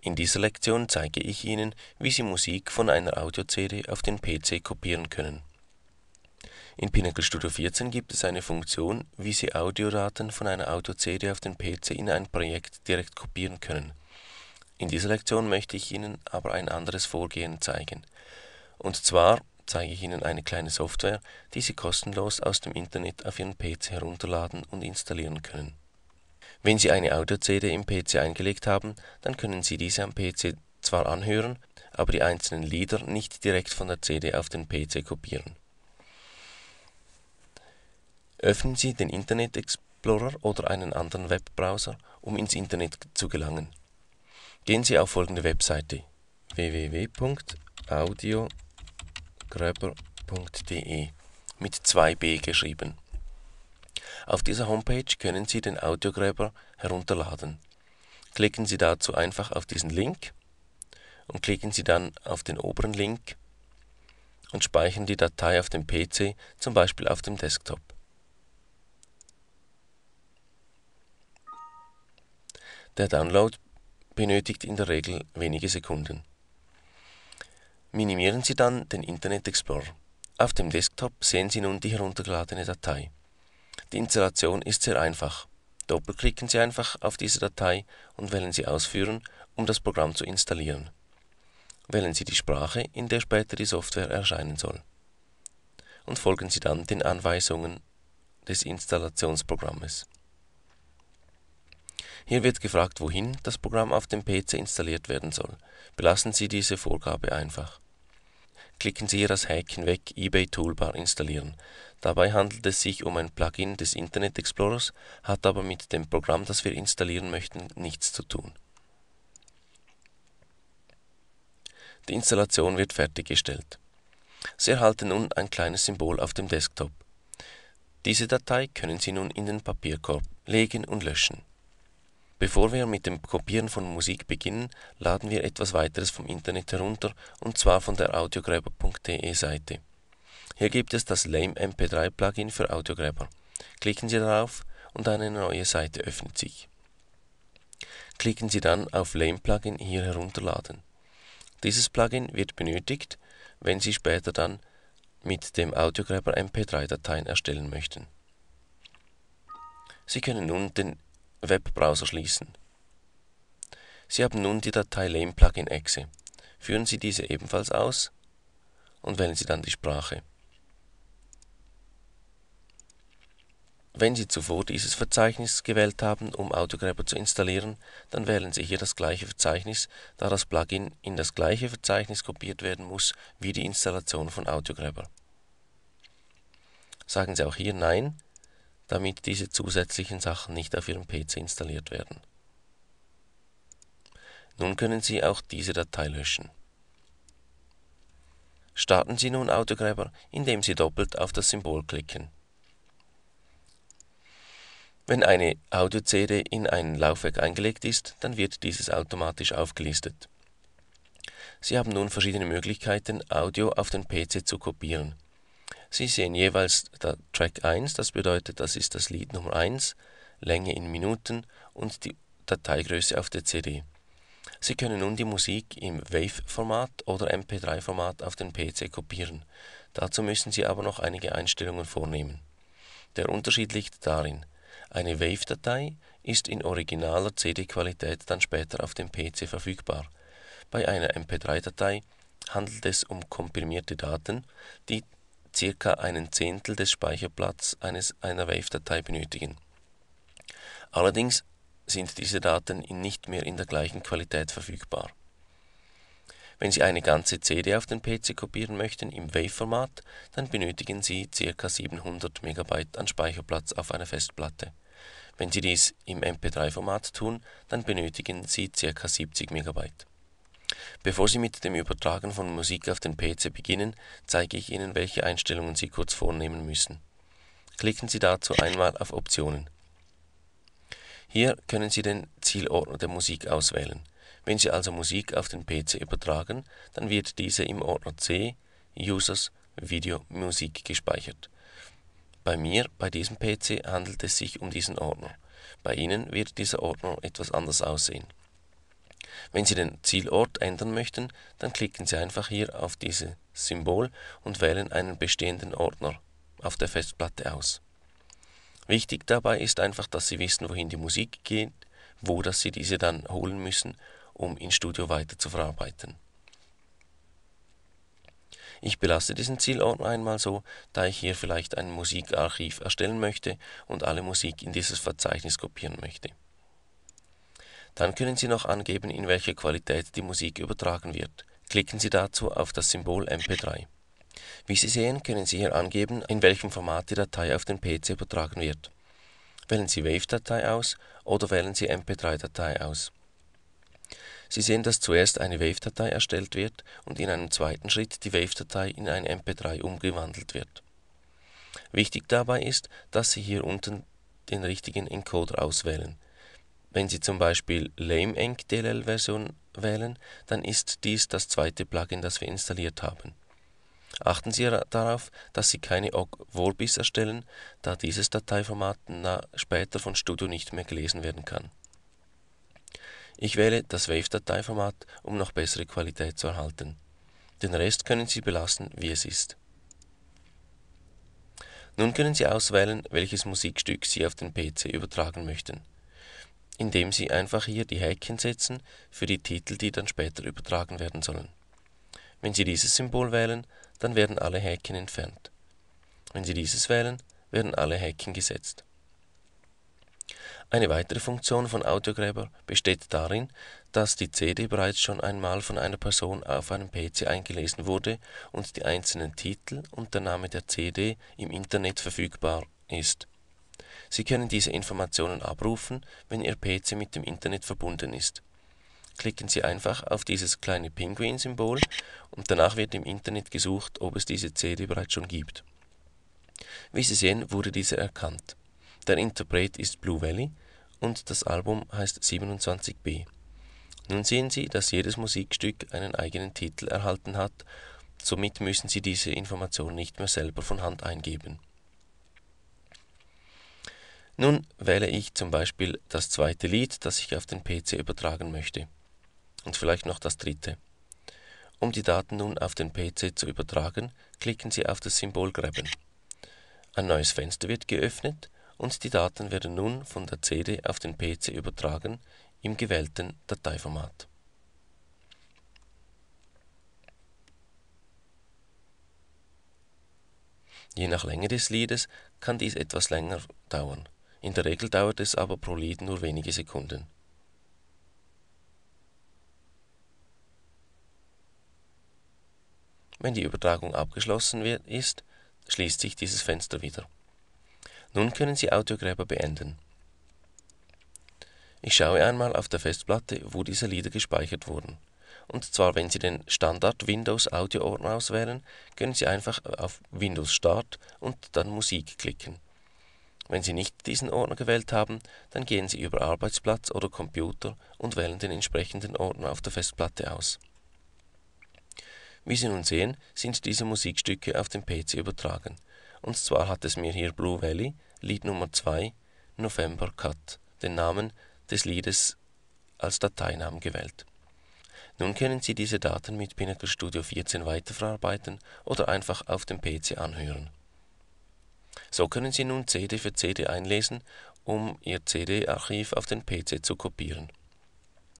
In dieser Lektion zeige ich Ihnen, wie Sie Musik von einer Audio-CD auf den PC kopieren können. In Pinnacle Studio 14 gibt es eine Funktion, wie Sie Audiodaten von einer Audio-CD auf den PC in ein Projekt direkt kopieren können. In dieser Lektion möchte ich Ihnen aber ein anderes Vorgehen zeigen. Und zwar zeige ich Ihnen eine kleine Software, die Sie kostenlos aus dem Internet auf Ihren PC herunterladen und installieren können. Wenn Sie eine Audio-CD im PC eingelegt haben, dann können Sie diese am PC zwar anhören, aber die einzelnen Lieder nicht direkt von der CD auf den PC kopieren. Öffnen Sie den Internet Explorer oder einen anderen Webbrowser, um ins Internet zu gelangen. Gehen Sie auf folgende Webseite www.audiograbber.de mit 2b geschrieben auf dieser Homepage können Sie den Audiogräber herunterladen. Klicken Sie dazu einfach auf diesen Link und klicken Sie dann auf den oberen Link und speichern die Datei auf dem PC, zum Beispiel auf dem Desktop. Der Download benötigt in der Regel wenige Sekunden. Minimieren Sie dann den Internet Explorer. Auf dem Desktop sehen Sie nun die heruntergeladene Datei. Die Installation ist sehr einfach. Doppelklicken Sie einfach auf diese Datei und wählen Sie Ausführen, um das Programm zu installieren. Wählen Sie die Sprache, in der später die Software erscheinen soll. Und folgen Sie dann den Anweisungen des Installationsprogrammes. Hier wird gefragt, wohin das Programm auf dem PC installiert werden soll. Belassen Sie diese Vorgabe einfach. Klicken Sie hier das Häkchen weg eBay Toolbar installieren. Dabei handelt es sich um ein Plugin des Internet Explorers, hat aber mit dem Programm, das wir installieren möchten, nichts zu tun. Die Installation wird fertiggestellt. Sie erhalten nun ein kleines Symbol auf dem Desktop. Diese Datei können Sie nun in den Papierkorb legen und löschen. Bevor wir mit dem Kopieren von Musik beginnen, laden wir etwas weiteres vom Internet herunter, und zwar von der audiogräber.de Seite. Hier gibt es das Lame MP3 Plugin für Audiograbber. Klicken Sie darauf und eine neue Seite öffnet sich. Klicken Sie dann auf Lame Plugin hier herunterladen. Dieses Plugin wird benötigt, wenn Sie später dann mit dem Audiograbber MP3-Dateien erstellen möchten. Sie können nun den Webbrowser schließen. Sie haben nun die Datei lame plugin exe. Führen Sie diese ebenfalls aus und wählen Sie dann die Sprache. Wenn Sie zuvor dieses Verzeichnis gewählt haben, um Autograbber zu installieren, dann wählen Sie hier das gleiche Verzeichnis, da das Plugin in das gleiche Verzeichnis kopiert werden muss wie die Installation von Autograbber. Sagen Sie auch hier Nein, damit diese zusätzlichen Sachen nicht auf Ihrem PC installiert werden. Nun können Sie auch diese Datei löschen. Starten Sie nun Autograbber, indem Sie doppelt auf das Symbol klicken. Wenn eine Audio-CD in ein Laufwerk eingelegt ist, dann wird dieses automatisch aufgelistet. Sie haben nun verschiedene Möglichkeiten, Audio auf den PC zu kopieren. Sie sehen jeweils der Track 1, das bedeutet, das ist das Lied Nummer 1, Länge in Minuten und die Dateigröße auf der CD. Sie können nun die Musik im WAV-Format oder MP3-Format auf den PC kopieren. Dazu müssen Sie aber noch einige Einstellungen vornehmen. Der Unterschied liegt darin, eine wave datei ist in originaler CD-Qualität dann später auf dem PC verfügbar. Bei einer MP3-Datei handelt es um komprimierte Daten, die circa einen Zehntel des Speicherplatzes eines einer wave datei benötigen. Allerdings sind diese Daten nicht mehr in der gleichen Qualität verfügbar wenn Sie eine ganze CD auf den PC kopieren möchten im WAV-Format, dann benötigen Sie ca. 700 MB an Speicherplatz auf einer Festplatte. Wenn Sie dies im MP3-Format tun, dann benötigen Sie ca. 70 MB. Bevor Sie mit dem Übertragen von Musik auf den PC beginnen, zeige ich Ihnen, welche Einstellungen Sie kurz vornehmen müssen. Klicken Sie dazu einmal auf Optionen. Hier können Sie den Zielordner der Musik auswählen. Wenn Sie also Musik auf den PC übertragen, dann wird diese im Ordner C Users Video Musik gespeichert. Bei mir, bei diesem PC, handelt es sich um diesen Ordner. Bei Ihnen wird dieser Ordner etwas anders aussehen. Wenn Sie den Zielort ändern möchten, dann klicken Sie einfach hier auf dieses Symbol und wählen einen bestehenden Ordner auf der Festplatte aus. Wichtig dabei ist einfach, dass Sie wissen, wohin die Musik geht, wo dass Sie diese dann holen müssen um in Studio weiter zu verarbeiten. Ich belasse diesen Zielort einmal so, da ich hier vielleicht ein Musikarchiv erstellen möchte und alle Musik in dieses Verzeichnis kopieren möchte. Dann können Sie noch angeben, in welcher Qualität die Musik übertragen wird. Klicken Sie dazu auf das Symbol MP3. Wie Sie sehen, können Sie hier angeben, in welchem Format die Datei auf den PC übertragen wird. Wählen Sie wave datei aus oder wählen Sie MP3-Datei aus. Sie sehen, dass zuerst eine WAV-Datei erstellt wird und in einem zweiten Schritt die WAV-Datei in ein MP3 umgewandelt wird. Wichtig dabei ist, dass Sie hier unten den richtigen Encoder auswählen. Wenn Sie zum Beispiel LameEnc DLL Version wählen, dann ist dies das zweite Plugin, das wir installiert haben. Achten Sie darauf, dass Sie keine OGG Vorbis erstellen, da dieses Dateiformat später von Studio nicht mehr gelesen werden kann. Ich wähle das wave dateiformat um noch bessere Qualität zu erhalten. Den Rest können Sie belassen, wie es ist. Nun können Sie auswählen, welches Musikstück Sie auf den PC übertragen möchten, indem Sie einfach hier die Häkchen setzen für die Titel, die dann später übertragen werden sollen. Wenn Sie dieses Symbol wählen, dann werden alle Häkchen entfernt. Wenn Sie dieses wählen, werden alle Häkchen gesetzt. Eine weitere Funktion von Audiogräbern besteht darin, dass die CD bereits schon einmal von einer Person auf einem PC eingelesen wurde und die einzelnen Titel und der Name der CD im Internet verfügbar ist. Sie können diese Informationen abrufen, wenn Ihr PC mit dem Internet verbunden ist. Klicken Sie einfach auf dieses kleine Pinguin-Symbol und danach wird im Internet gesucht, ob es diese CD bereits schon gibt. Wie Sie sehen, wurde diese erkannt. Der Interpret ist Blue Valley und das Album heißt 27b. Nun sehen Sie, dass jedes Musikstück einen eigenen Titel erhalten hat, somit müssen Sie diese Information nicht mehr selber von Hand eingeben. Nun wähle ich zum Beispiel das zweite Lied, das ich auf den PC übertragen möchte. Und vielleicht noch das dritte. Um die Daten nun auf den PC zu übertragen, klicken Sie auf das Symbol Graben. Ein neues Fenster wird geöffnet und die Daten werden nun von der CD auf den PC übertragen im gewählten Dateiformat. Je nach Länge des Liedes kann dies etwas länger dauern. In der Regel dauert es aber pro Lied nur wenige Sekunden. Wenn die Übertragung abgeschlossen ist, schließt sich dieses Fenster wieder. Nun können Sie Audiogräber beenden. Ich schaue einmal auf der Festplatte, wo diese Lieder gespeichert wurden. Und zwar, wenn Sie den Standard Windows Audio Ordner auswählen, können Sie einfach auf Windows Start und dann Musik klicken. Wenn Sie nicht diesen Ordner gewählt haben, dann gehen Sie über Arbeitsplatz oder Computer und wählen den entsprechenden Ordner auf der Festplatte aus. Wie Sie nun sehen, sind diese Musikstücke auf den PC übertragen. Und zwar hat es mir hier Blue Valley, Lied Nummer 2, November Cut, den Namen des Liedes als Dateinamen gewählt. Nun können Sie diese Daten mit Pinnacle Studio 14 weiterverarbeiten oder einfach auf dem PC anhören. So können Sie nun CD für CD einlesen, um Ihr CD-Archiv auf den PC zu kopieren.